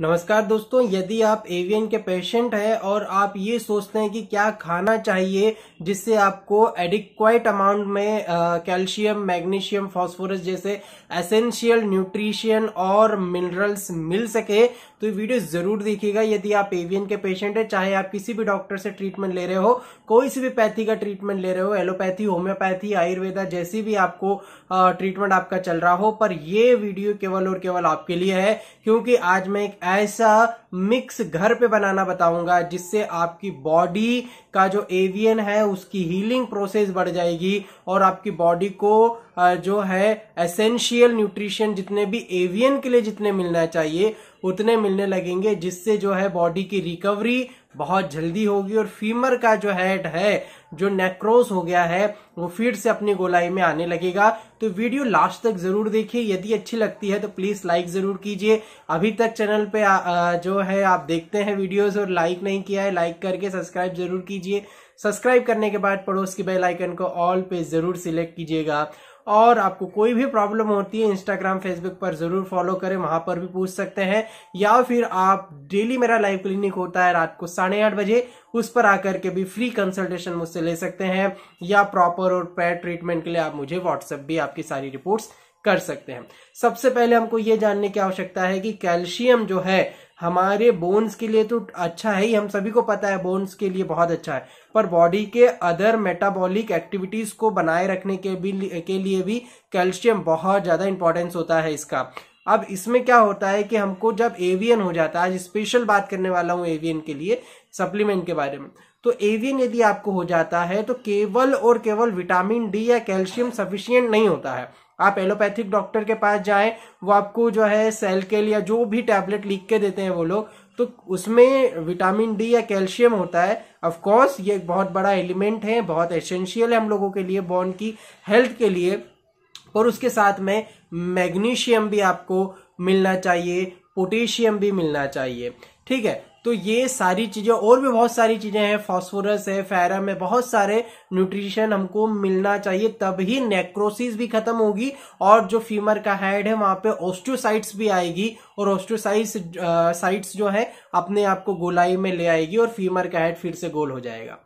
नमस्कार दोस्तों यदि आप एवियन के पेशेंट हैं और आप ये सोचते हैं कि क्या खाना चाहिए जिससे आपको एडिक्वाइट अमाउंट में कैल्शियम मैग्नीशियम फास्फोरस जैसे एसेंशियल न्यूट्रिशन और मिनरल्स मिल सके तो ये वीडियो जरूर देखिएगा यदि आप एवियन के पेशेंट हैं चाहे आप किसी भी डॉक्टर से ट्रीटमेंट ले रहे हो कोई सी भी पैथी का ट्रीटमेंट ले रहे हो एलोपैथी होम्योपैथी आयुर्वेदा जैसी भी आपको ट्रीटमेंट आपका चल रहा हो पर यह वीडियो केवल और केवल आपके लिए है क्योंकि आज मैं एक ऐसा मिक्स घर पे बनाना बताऊंगा जिससे आपकी बॉडी का जो एवियन है उसकी हीलिंग प्रोसेस बढ़ जाएगी और आपकी बॉडी को जो है एसेंशियल न्यूट्रिशन जितने भी एवियन के लिए जितने मिलना चाहिए उतने मिलने लगेंगे जिससे जो है बॉडी की रिकवरी बहुत जल्दी होगी और फीमर का जो हेड है जो नेक्रोस हो गया है वो फिर से अपनी गोलाई में आने लगेगा तो वीडियो लास्ट तक जरूर देखिए यदि अच्छी लगती है तो प्लीज लाइक जरूर कीजिए अभी तक चैनल पे आ, आ, जो है आप देखते हैं वीडियोस और लाइक नहीं किया है लाइक करके सब्सक्राइब जरूर कीजिए सब्सक्राइब करने के बाद पड़ोस की बेलाइकन को ऑल पे जरूर सिलेक्ट कीजिएगा और आपको कोई भी प्रॉब्लम होती है इंस्टाग्राम फेसबुक पर जरूर फॉलो करें वहां पर भी पूछ सकते हैं या फिर आप डेली मेरा लाइव क्लिनिक होता है रात को साढ़े आठ बजे उस पर आकर के भी फ्री कंसल्टेशन मुझसे ले सकते हैं या प्रॉपर और पैर ट्रीटमेंट के लिए आप मुझे व्हाट्सएप भी आपकी सारी रिपोर्ट कर सकते हैं सबसे पहले हमको ये जानने की आवश्यकता है कि कैल्शियम जो है हमारे बोन्स के लिए तो अच्छा है ही हम सभी को पता है बोन्स के लिए बहुत अच्छा है पर बॉडी के अदर मेटाबॉलिक एक्टिविटीज को बनाए रखने के भी के लिए भी कैल्शियम बहुत ज़्यादा इंपॉर्टेंस होता है इसका अब इसमें क्या होता है कि हमको जब एवियन हो जाता है आज स्पेशल बात करने वाला हूँ एवियन के लिए सप्लीमेंट के बारे में तो एवियन यदि आपको हो जाता है तो केवल और केवल विटामिन डी या कैल्शियम सफिशियंट नहीं होता है आप एलोपैथिक डॉक्टर के पास जाए वो आपको जो है सेल के लिए जो भी टैबलेट लिख के देते हैं वो लोग तो उसमें विटामिन डी या कैल्शियम होता है ऑफ कोर्स ये एक बहुत बड़ा एलिमेंट है बहुत एसेंशियल है हम लोगों के लिए बॉन की हेल्थ के लिए और उसके साथ में मैग्नीशियम भी आपको मिलना चाहिए पोटेशियम भी मिलना चाहिए ठीक है तो ये सारी चीज़ें और भी बहुत सारी चीज़ें हैं फॉस्फोरस है फेरम है बहुत सारे न्यूट्रिशन हमको मिलना चाहिए तभी नेक्रोसिस भी खत्म होगी और जो फीमर का हेड है वहां पे ऑस्ट्रोसाइट्स भी आएगी और ओस्टोसाइट्स साइट्स जो है अपने आप को गोलाई में ले आएगी और फीमर का हेड फिर से गोल हो जाएगा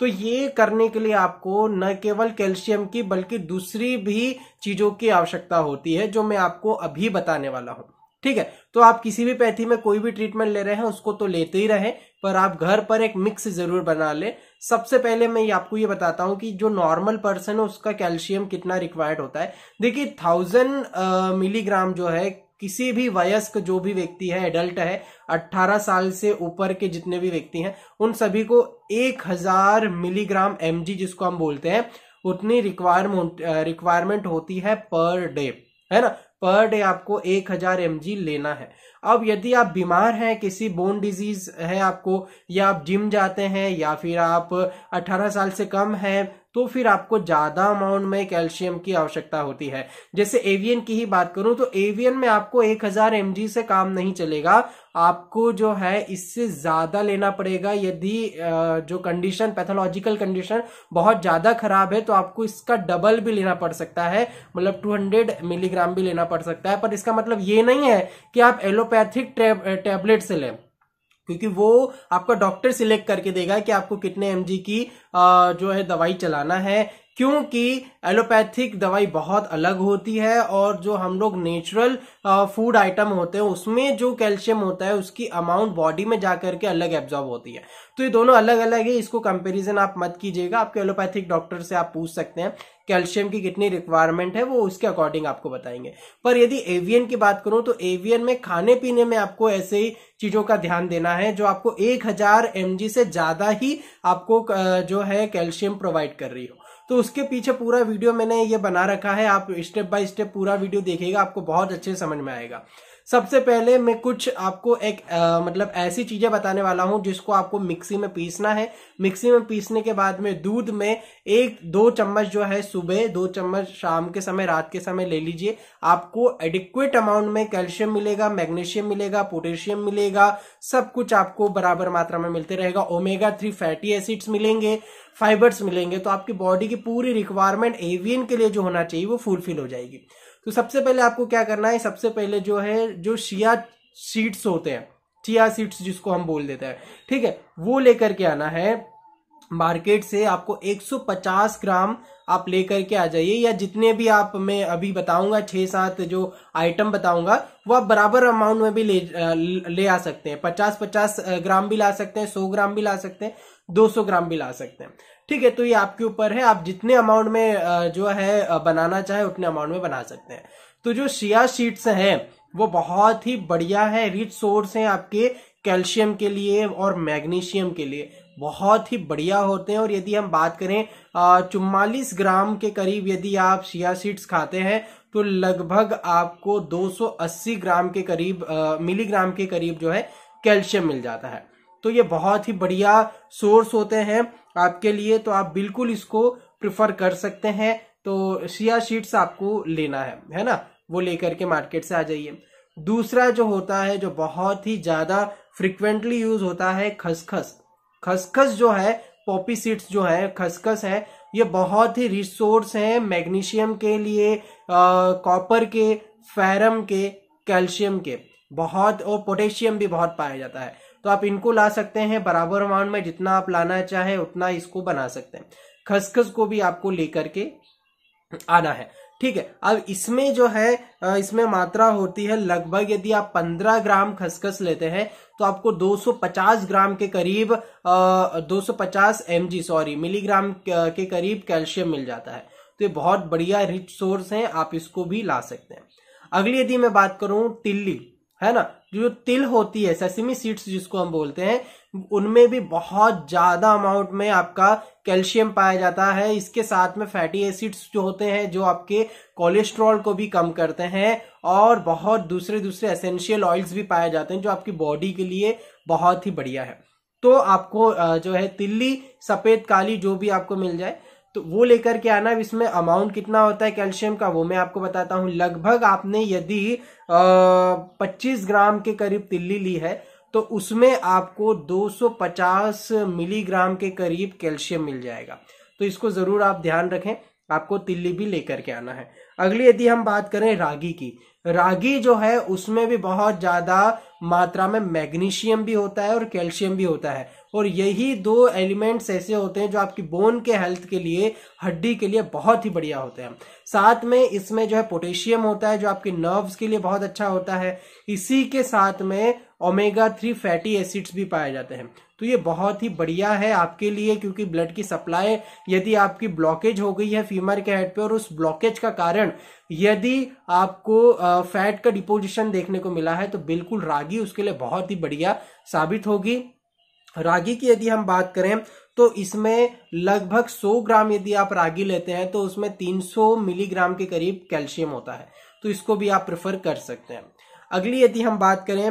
तो ये करने के लिए आपको न केवल कैल्शियम की बल्कि दूसरी भी चीज़ों की आवश्यकता होती है जो मैं आपको अभी बताने वाला हूं ठीक है तो आप किसी भी पैथी में कोई भी ट्रीटमेंट ले रहे हैं उसको तो लेते ही रहे पर आप घर पर एक मिक्स जरूर बना ले सबसे पहले मैं आपको ये बताता हूं कि जो नॉर्मल पर्सन है उसका कैल्शियम कितना रिक्वायर्ड होता है देखिए थाउजेंड मिलीग्राम जो है किसी भी वयस्क जो भी व्यक्ति है एडल्ट है 18 साल से ऊपर के जितने भी व्यक्ति हैं उन सभी को 1000 मिलीग्राम एमजी जिसको हम बोलते हैं उतनी रिक्वायरमेंट रिक्वायरमेंट होती है पर डे है ना पर डे आपको एक हजार एम लेना है अब यदि आप बीमार हैं किसी बोन डिजीज है आपको या आप जिम जाते हैं या फिर आप 18 साल से कम हैं तो फिर आपको ज्यादा अमाउंट में कैल्शियम की आवश्यकता होती है जैसे एवियन की ही बात करूं तो एवियन में आपको 1000 हजार से काम नहीं चलेगा आपको जो है इससे ज़्यादा लेना पड़ेगा यदि जो कंडीशन पैथोलॉजिकल कंडीशन बहुत ज़्यादा खराब है तो आपको इसका डबल भी लेना पड़ सकता है मतलब 200 मिलीग्राम भी लेना पड़ सकता है पर इसका मतलब ये नहीं है कि आप एलोपैथिक टैबलेट से लें क्योंकि वो आपका डॉक्टर सिलेक्ट करके देगा कि आपको कितने एम की जो है दवाई चलाना है क्योंकि एलोपैथिक दवाई बहुत अलग होती है और जो हम लोग नेचुरल फूड आइटम होते हैं उसमें जो कैल्शियम होता है उसकी अमाउंट बॉडी में जा करके अलग एब्जॉर्ब होती है तो ये दोनों अलग अलग है इसको कंपेरिजन आप मत कीजिएगा आपके एलोपैथिक डॉक्टर से आप पूछ सकते हैं कैल्शियम की कितनी रिक्वायरमेंट है वो उसके अकॉर्डिंग आपको बताएंगे पर यदि एवियन की बात करूं तो एवियन में खाने पीने में आपको ऐसे ही चीजों का ध्यान देना है जो आपको 1000 हजार से ज्यादा ही आपको जो है कैल्शियम प्रोवाइड कर रही हो तो उसके पीछे पूरा वीडियो मैंने ये बना रखा है आप स्टेप बाय स्टेप पूरा वीडियो देखेगा आपको बहुत अच्छे समझ में आएगा सबसे पहले मैं कुछ आपको एक आ, मतलब ऐसी चीजें बताने वाला हूं जिसको आपको मिक्सी में पीसना है मिक्सी में पीसने के बाद में दूध में एक दो चम्मच जो है सुबह दो चम्मच शाम के समय रात के समय ले लीजिए आपको एडिक्वेट अमाउंट में कैल्शियम मिलेगा मैग्नीशियम मिलेगा पोटेशियम मिलेगा सब कुछ आपको बराबर मात्रा में मिलते रहेगा ओमेगा थ्री फैटी एसिड्स मिलेंगे फाइबर्स मिलेंगे तो आपकी बॉडी की पूरी रिक्वायरमेंट एवियन के लिए जो होना चाहिए वो फुलफिल हो जाएगी तो सबसे पहले आपको क्या करना है सबसे पहले जो है जो शिया सीड्स होते हैं चिया सीड्स जिसको हम बोल देते हैं ठीक है वो लेकर के आना है मार्केट से आपको 150 ग्राम आप लेकर के आ जाइए या जितने भी आप मैं अभी बताऊंगा छः सात जो आइटम बताऊंगा वो आप बराबर अमाउंट में भी ले ले आ सकते हैं 50 50 ग्राम भी ला सकते हैं 100 ग्राम भी ला सकते हैं 200 ग्राम भी ला सकते हैं ठीक है तो ये आपके ऊपर है आप जितने अमाउंट में जो है बनाना चाहे उतने अमाउंट में बना सकते हैं तो जो शिया शीट्स हैं वो बहुत ही बढ़िया है रिच सोर्स है आपके कैल्शियम के लिए और मैग्नीशियम के लिए बहुत ही बढ़िया होते हैं और यदि हम बात करें चुम्वालीस ग्राम के करीब यदि आप शिया सीड्स खाते हैं तो लगभग आपको 280 ग्राम के करीब मिलीग्राम के करीब जो है कैल्शियम मिल जाता है तो ये बहुत ही बढ़िया सोर्स होते हैं आपके लिए तो आप बिल्कुल इसको प्रिफर कर सकते हैं तो शिया सीड्स आपको लेना है है ना वो लेकर के मार्केट से आ जाइए दूसरा जो होता है जो बहुत ही ज़्यादा फ्रिक्वेंटली यूज होता है खसखस खसखस जो है पॉपी सीड्स जो है खसखस है ये बहुत ही रिसोर्स है मैग्नीशियम के लिए कॉपर के फेरम के कैल्शियम के बहुत और पोटेशियम भी बहुत पाया जाता है तो आप इनको ला सकते हैं बराबर अमाउंट में जितना आप लाना चाहें उतना इसको बना सकते हैं खसखस को भी आपको लेकर के आना है ठीक है अब इसमें जो है इसमें मात्रा होती है लगभग यदि आप 15 ग्राम खसखस लेते हैं तो आपको 250 ग्राम के करीब आ, 250 एमजी सॉरी मिलीग्राम के करीब कैल्शियम मिल जाता है तो ये बहुत बढ़िया रिच सोर्स है आप इसको भी ला सकते हैं अगली यदि मैं बात करूं तिल्ली है ना जो तिल होती है सेसिमी सीड्स जिसको हम बोलते हैं उनमें भी बहुत ज्यादा अमाउंट में आपका कैल्शियम पाया जाता है इसके साथ में फैटी एसिड्स जो होते हैं जो आपके कोलेस्ट्रॉल को भी कम करते हैं और बहुत दूसरे दूसरे एसेंशियल ऑयल्स भी पाए जाते हैं जो आपकी बॉडी के लिए बहुत ही बढ़िया है तो आपको जो है तिल्ली सफेद काली जो भी आपको मिल जाए तो वो लेकर के आना इसमें अमाउंट कितना होता है कैल्शियम का वो मैं आपको बताता हूँ लगभग आपने यदि पच्चीस ग्राम के करीब तिल्ली ली है तो उसमें आपको 250 मिलीग्राम के करीब कैल्शियम मिल जाएगा तो इसको ज़रूर आप ध्यान रखें आपको तिल्ली भी लेकर के आना है अगली यदि हम बात करें रागी की रागी जो है उसमें भी बहुत ज़्यादा मात्रा में मैग्नीशियम भी होता है और कैल्शियम भी होता है और यही दो एलिमेंट्स ऐसे होते हैं जो आपकी बोन के हेल्थ के लिए हड्डी के लिए बहुत ही बढ़िया होते हैं साथ में इसमें जो है पोटेशियम होता है जो आपके नर्व्स के लिए बहुत अच्छा होता है इसी के साथ में ओमेगा थ्री फैटी एसिड्स भी पाए जाते हैं तो ये बहुत ही बढ़िया है आपके लिए क्योंकि ब्लड की सप्लाई यदि आपकी ब्लॉकेज हो गई है फीमर के हेड पे और उस ब्लॉकेज का कारण यदि आपको फैट का डिपोजिशन देखने को मिला है तो बिल्कुल रागी उसके लिए बहुत ही बढ़िया साबित होगी रागी की यदि हम बात करें तो इसमें लगभग 100 ग्राम यदि आप रागी लेते हैं तो उसमें 300 मिलीग्राम के करीब कैल्शियम होता है तो इसको भी आप प्रेफर कर सकते हैं अगली यदि हम बात करें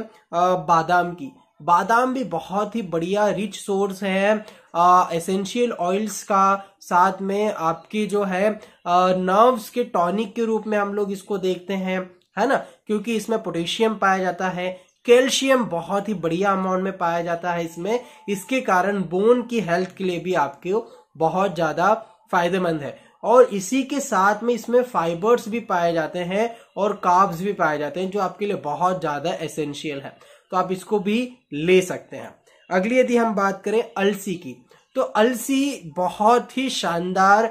बादाम की बादाम भी बहुत ही बढ़िया रिच सोर्स है एसेंशियल ऑयल्स का साथ में आपकी जो है नर्व्स के टॉनिक के रूप में हम लोग इसको देखते हैं है ना क्योंकि इसमें पोटेशियम पाया जाता है कैल्शियम बहुत ही बढ़िया अमाउंट में पाया जाता है इसमें इसके कारण बोन की हेल्थ के लिए भी आपके बहुत ज़्यादा फायदेमंद है और इसी के साथ में इसमें फाइबर्स भी पाए जाते हैं और काब्स भी पाए जाते हैं जो आपके लिए बहुत ज़्यादा एसेंशियल है तो आप इसको भी ले सकते हैं अगली यदि हम बात करें अलसी की तो अलसी बहुत ही शानदार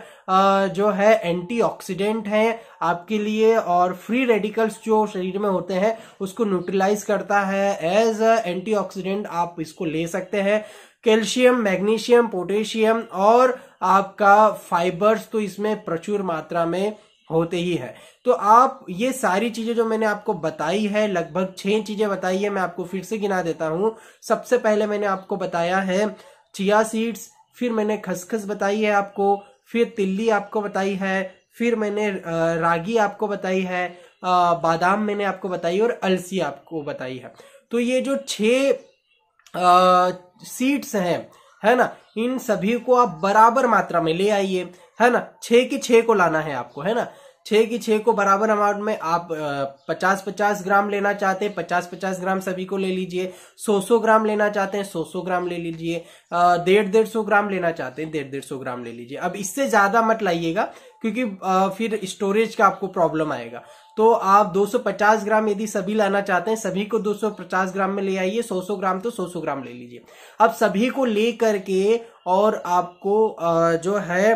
जो है एंटीऑक्सीडेंट है आपके लिए और फ्री रेडिकल्स जो शरीर में होते हैं उसको न्यूट्रलाइज करता है एज एंटीऑक्सीडेंट आप इसको ले सकते हैं कैल्शियम मैग्नीशियम पोटेशियम और आपका फाइबर्स तो इसमें प्रचुर मात्रा में होते ही है तो आप ये सारी चीजें जो मैंने आपको बताई है लगभग छह चीजें बताई है मैं आपको फिर से गिना देता हूं सबसे पहले मैंने आपको बताया है चिया सीड्स फिर मैंने खसखस बताई है आपको फिर तिल्ली आपको बताई है फिर मैंने रागी आपको बताई है बादाम मैंने आपको बताई और अलसी आपको बताई है तो ये जो छ सीड्स हैं है ना इन सभी को आप बराबर मात्रा में ले आइए है ना छः की छः को लाना है आपको है ना छह की छे को बराबर अमाउंट में आप पचास पचास ग्राम लेना चाहते हैं पचास पचास ग्राम सभी को ले लीजिए सौ सौ ग्राम लेना चाहते हैं सौ सौ ग्राम ले लीजिए डेढ़ डेढ़ सौ ग्राम लेना चाहते हैं डेढ़ डेढ़ सौ ग्राम ले लीजिए अब इससे ज़्यादा मत लाइएगा क्योंकि फिर स्टोरेज का आपको प्रॉब्लम आएगा तो आप 250 ग्राम यदि सभी लाना चाहते हैं सभी को 250 ग्राम में ले आइए 100 ग्राम तो 100 ग्राम ले लीजिए अब सभी को ले करके और आपको जो है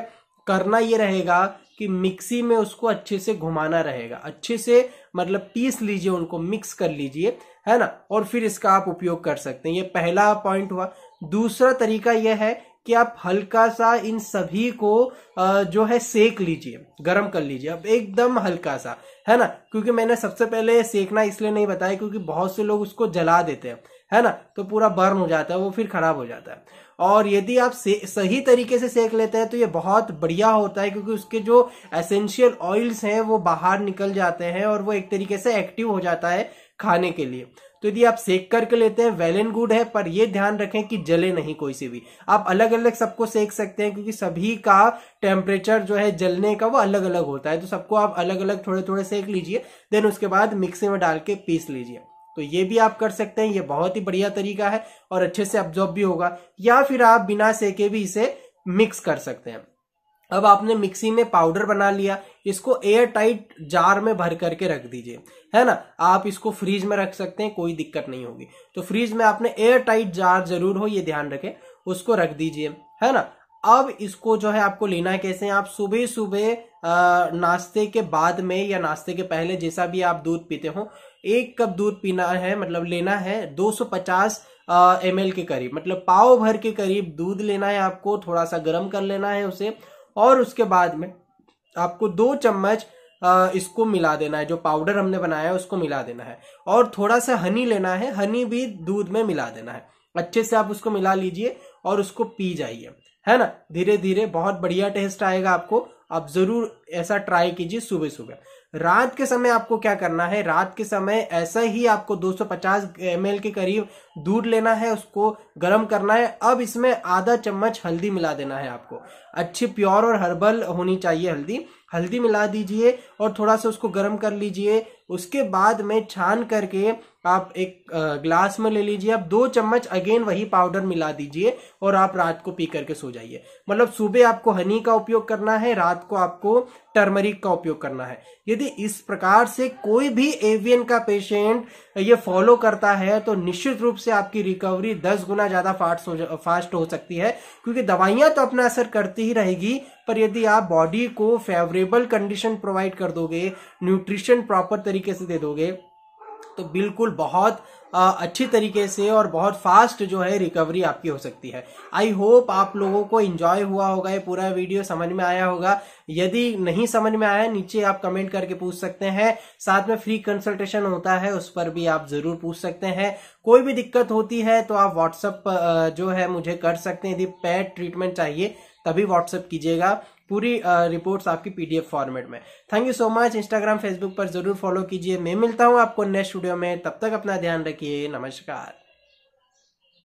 करना ये रहेगा कि मिक्सी में उसको अच्छे से घुमाना रहेगा अच्छे से मतलब पीस लीजिए उनको मिक्स कर लीजिए है ना और फिर इसका आप उपयोग कर सकते हैं ये पहला पॉइंट हुआ दूसरा तरीका यह है कि आप हल्का सा इन सभी को जो है सेक लीजिए गर्म कर लीजिए अब एकदम हल्का सा है ना क्योंकि मैंने सबसे पहले सेकना इसलिए नहीं बताया क्योंकि बहुत से लोग उसको जला देते हैं है ना तो पूरा बर्न हो जाता है वो फिर खराब हो जाता है और यदि आप से, सही तरीके से सेक लेते हैं तो ये बहुत बढ़िया होता है क्योंकि उसके जो एसेंशियल ऑयल्स हैं वो बाहर निकल जाते हैं और वो एक तरीके से एक्टिव हो जाता है खाने के लिए तो यदि आप सेक करके लेते हैं वेल एंड गुड है पर यह ध्यान रखें कि जले नहीं कोई से भी आप अलग अलग सबको सेक सकते हैं क्योंकि सभी का टेम्परेचर जो है जलने का वो अलग अलग होता है तो सबको आप अलग अलग थोड़े थोड़े सेक लीजिए देन उसके बाद मिक्सी में डाल के पीस लीजिए तो ये भी आप कर सकते हैं ये बहुत ही बढ़िया तरीका है और अच्छे से अब्जॉर्ब भी होगा या फिर आप बिना सेके भी इसे मिक्स कर सकते हैं अब आपने मिक्सी में पाउडर बना लिया इसको एयर टाइट जार में भर करके रख दीजिए है ना आप इसको फ्रीज में रख सकते हैं कोई दिक्कत नहीं होगी तो फ्रीज में आपने एयर टाइट जार जरूर हो ये ध्यान रखें उसको रख दीजिए है ना अब इसको जो है आपको लेना है कैसे आप सुबह सुबह नाश्ते के बाद में या नाश्ते के पहले जैसा भी आप दूध पीते हो एक कप दूध पीना है मतलब लेना है 250 एम के करीब मतलब पाव भर के करीब दूध लेना है आपको थोड़ा सा गर्म कर लेना है उसे और उसके बाद में आपको दो चम्मच इसको मिला देना है जो पाउडर हमने बनाया है उसको मिला देना है और थोड़ा सा हनी लेना है हनी भी दूध में मिला देना है अच्छे से आप उसको मिला लीजिए और उसको पी जाइए है ना धीरे धीरे बहुत बढ़िया टेस्ट आएगा आपको आप जरूर ऐसा ट्राई कीजिए सुबह सुबह रात के समय आपको क्या करना है रात के समय ऐसा ही आपको 250 सौ के करीब दूध लेना है उसको गर्म करना है अब इसमें आधा चम्मच हल्दी मिला देना है आपको अच्छी प्योर और हर्बल होनी चाहिए हल्दी हल्दी मिला दीजिए और थोड़ा सा उसको गर्म कर लीजिए उसके बाद में छान करके आप एक ग्लास में ले लीजिए आप दो चम्मच अगेन वही पाउडर मिला दीजिए और आप रात को पी करके सो जाइए मतलब सुबह आपको हनी का उपयोग करना है रात को आपको टर्मरिक का उपयोग करना है यदि इस प्रकार से कोई भी एवियन का पेशेंट ये फॉलो करता है तो निश्चित रूप से आपकी रिकवरी दस गुना ज्यादा फास्ट हो फास्ट हो सकती है क्योंकि दवाइयां तो अपना असर करती ही रहेगी पर यदि आप बॉडी को फेवरेबल कंडीशन प्रोवाइड कर दोगे न्यूट्रिशन प्रॉपर तरीके से दे दोगे तो बिल्कुल बहुत अच्छी तरीके से और बहुत फास्ट जो है रिकवरी आपकी हो सकती है आई होप आप लोगों को इंजॉय हुआ होगा ये पूरा वीडियो समझ में आया होगा यदि नहीं समझ में आया नीचे आप कमेंट करके पूछ सकते हैं साथ में फ्री कंसल्टेशन होता है उस पर भी आप जरूर पूछ सकते हैं कोई भी दिक्कत होती है तो आप व्हाट्सअप जो है मुझे कर सकते हैं यदि पैड ट्रीटमेंट चाहिए तभी व्हाट्सअप कीजिएगा पूरी रिपोर्ट्स आपकी पीडीएफ फॉर्मेट में thank you so much Instagram Facebook पर जरूर फॉलो कीजिए मैं मिलता हूँ आपको नेक्स्ट वीडियो में तब तक अपना ध्यान रखिए नमस्कार